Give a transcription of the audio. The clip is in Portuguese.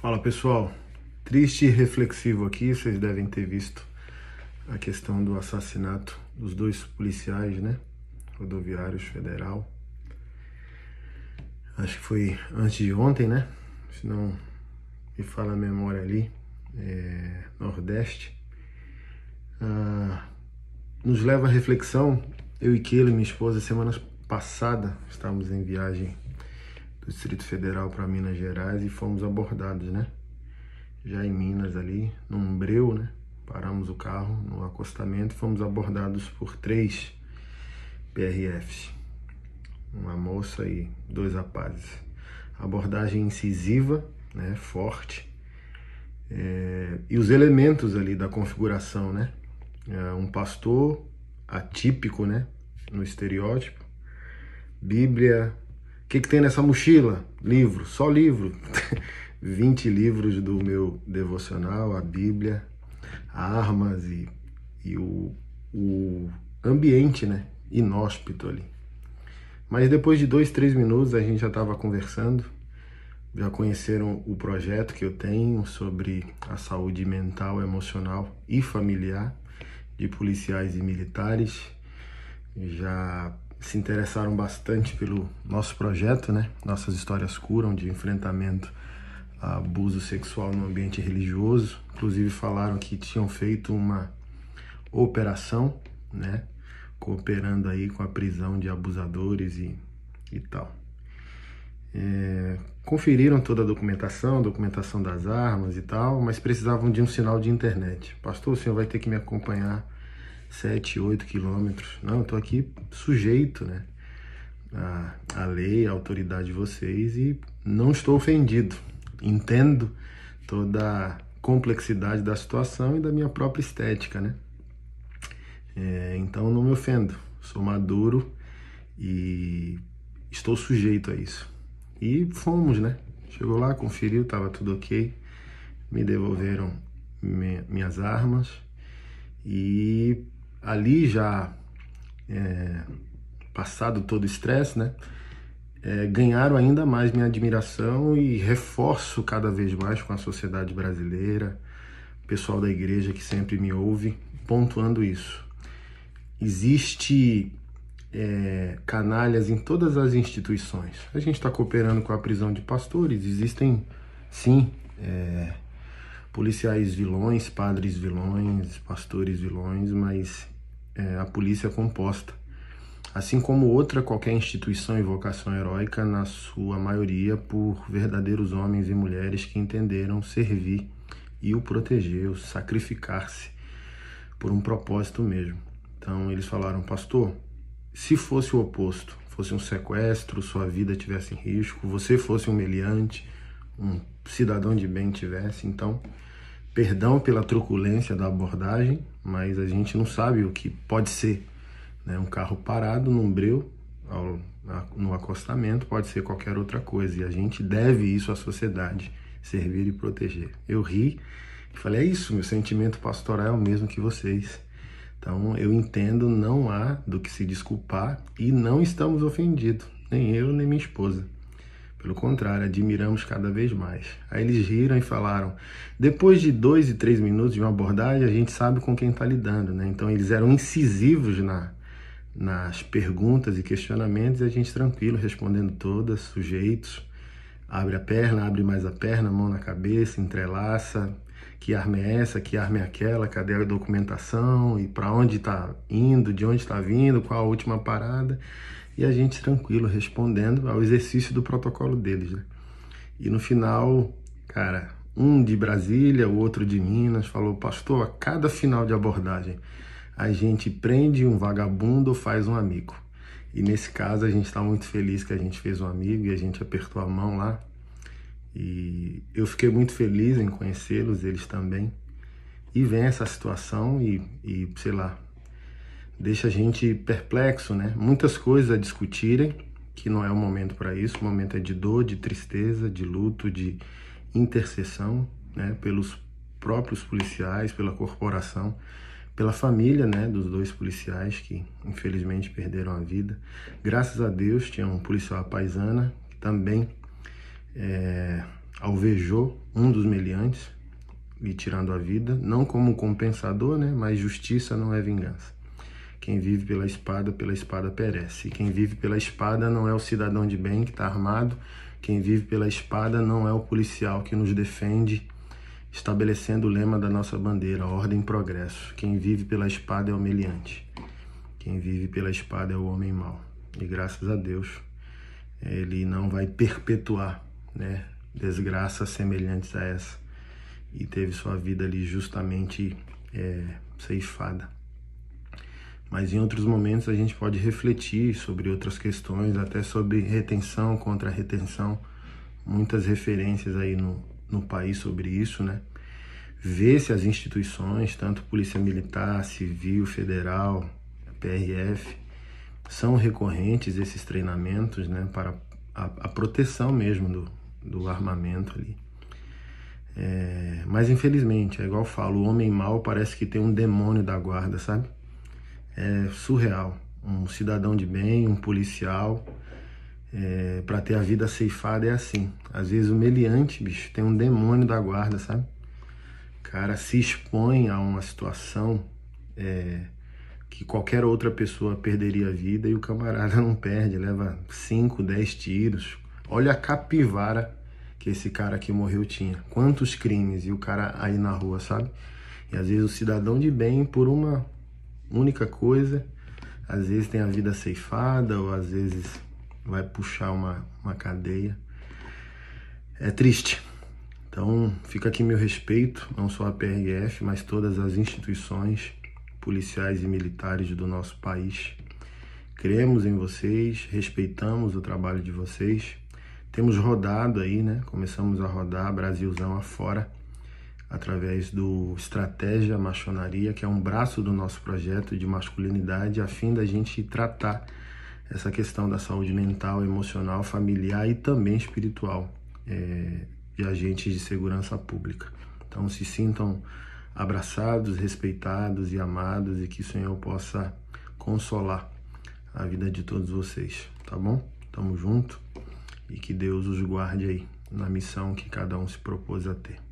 Fala pessoal, triste e reflexivo aqui, vocês devem ter visto a questão do assassinato dos dois policiais, né? Rodoviários Federal. Acho que foi antes de ontem, né? Se não me fala a memória ali, é... Nordeste. Ah, nos leva à reflexão, eu e Keila, minha esposa, semana passada, estávamos em viagem do Distrito Federal para Minas Gerais e fomos abordados, né? Já em Minas ali, num breu, né? Paramos o carro no acostamento e fomos abordados por três PRFs. Uma moça e dois rapazes. Abordagem incisiva, né? Forte. É... E os elementos ali da configuração, né? É um pastor atípico, né? No estereótipo. Bíblia, que, que tem nessa mochila? Livro, só livro. 20 livros do meu devocional, a Bíblia, armas e, e o, o ambiente né? inóspito ali. Mas depois de dois, três minutos a gente já estava conversando, já conheceram o projeto que eu tenho sobre a saúde mental, emocional e familiar de policiais e militares, já se interessaram bastante pelo nosso projeto, né? Nossas Histórias Curam, de enfrentamento a abuso sexual no ambiente religioso. Inclusive falaram que tinham feito uma operação, né? Cooperando aí com a prisão de abusadores e, e tal. É, conferiram toda a documentação, documentação das armas e tal, mas precisavam de um sinal de internet. Pastor, o senhor vai ter que me acompanhar 7, 8 quilômetros. Não, eu tô aqui sujeito, né? A, a lei, a autoridade de vocês e não estou ofendido. Entendo toda a complexidade da situação e da minha própria estética, né? É, então não me ofendo, sou maduro e estou sujeito a isso. E fomos, né? Chegou lá, conferiu, estava tudo ok. Me devolveram minhas armas e ali já é, passado todo o estresse, né? É, ganharam ainda mais minha admiração e reforço cada vez mais com a sociedade brasileira, pessoal da igreja que sempre me ouve, pontuando isso. Existe é, canalhas em todas as instituições. A gente está cooperando com a prisão de pastores, existem sim é, policiais vilões, padres vilões, pastores vilões, mas é, a polícia é composta. Assim como outra qualquer instituição e vocação heróica, na sua maioria por verdadeiros homens e mulheres que entenderam servir e o proteger, o sacrificar-se por um propósito mesmo. Então eles falaram, pastor, se fosse o oposto, fosse um sequestro, sua vida tivesse em risco, você fosse um meliante, um cidadão de bem tivesse. Então, perdão pela truculência da abordagem, mas a gente não sabe o que pode ser. Né? Um carro parado num breu, ao, a, no acostamento, pode ser qualquer outra coisa. E a gente deve isso à sociedade, servir e proteger. Eu ri e falei: é isso, meu sentimento pastoral é o mesmo que vocês. Então eu entendo, não há do que se desculpar e não estamos ofendidos, nem eu nem minha esposa. Pelo contrário, admiramos cada vez mais. Aí eles riram e falaram: depois de dois e três minutos de uma abordagem, a gente sabe com quem está lidando, né? Então eles eram incisivos na, nas perguntas e questionamentos e a gente tranquilo respondendo todas, sujeitos. Abre a perna, abre mais a perna, mão na cabeça, entrelaça. Que arma é essa? Que arma é aquela? Cadê a documentação? E para onde está indo? De onde está vindo? Qual a última parada? e a gente tranquilo respondendo ao exercício do protocolo deles. Né? E no final, cara, um de Brasília, o outro de Minas, falou: Pastor, a cada final de abordagem a gente prende um vagabundo ou faz um amigo. E nesse caso a gente está muito feliz que a gente fez um amigo e a gente apertou a mão lá. E eu fiquei muito feliz em conhecê-los, eles também. E vem essa situação e, e sei lá, deixa a gente perplexo, né? Muitas coisas a discutirem, que não é o momento para isso. O momento é de dor, de tristeza, de luto, de intercessão, né? Pelos próprios policiais, pela corporação, pela família, né? Dos dois policiais que infelizmente perderam a vida. Graças a Deus tinha um policial paisana que também é, alvejou um dos meliantes e tirando a vida, não como compensador, né? Mas justiça não é vingança. Quem vive pela espada, pela espada perece. quem vive pela espada não é o cidadão de bem que está armado. Quem vive pela espada não é o policial que nos defende, estabelecendo o lema da nossa bandeira, ordem e progresso. Quem vive pela espada é o meliante. Quem vive pela espada é o homem mau. E graças a Deus, ele não vai perpetuar né, desgraças semelhantes a essa. E teve sua vida ali justamente é, ceifada mas em outros momentos a gente pode refletir sobre outras questões, até sobre retenção, contra retenção, muitas referências aí no, no país sobre isso, né? Ver se as instituições, tanto Polícia Militar, Civil, Federal, PRF, são recorrentes esses treinamentos, né, para a, a proteção mesmo do, do armamento ali. É, mas infelizmente, é igual eu falo, o homem mau parece que tem um demônio da guarda, sabe? é surreal. Um cidadão de bem, um policial, é, para ter a vida ceifada é assim. Às vezes o meliante, bicho, tem um demônio da guarda, sabe? cara se expõe a uma situação é, que qualquer outra pessoa perderia a vida e o camarada não perde, leva 5, 10 tiros. Olha a capivara que esse cara que morreu tinha. Quantos crimes e o cara aí na rua, sabe? E às vezes o cidadão de bem, por uma única coisa. Às vezes tem a vida ceifada, ou às vezes vai puxar uma, uma cadeia. É triste. Então fica aqui meu respeito, não só a PRF, mas todas as instituições policiais e militares do nosso país. Cremos em vocês, respeitamos o trabalho de vocês. Temos rodado aí, né? Começamos a rodar Brasilzão afora através do Estratégia Machonaria, que é um braço do nosso projeto de masculinidade, a fim da gente tratar essa questão da saúde mental, emocional, familiar e também espiritual é, de agentes de segurança pública. Então se sintam abraçados, respeitados e amados e que o Senhor possa consolar a vida de todos vocês, tá bom? Tamo junto e que Deus os guarde aí na missão que cada um se propôs a ter.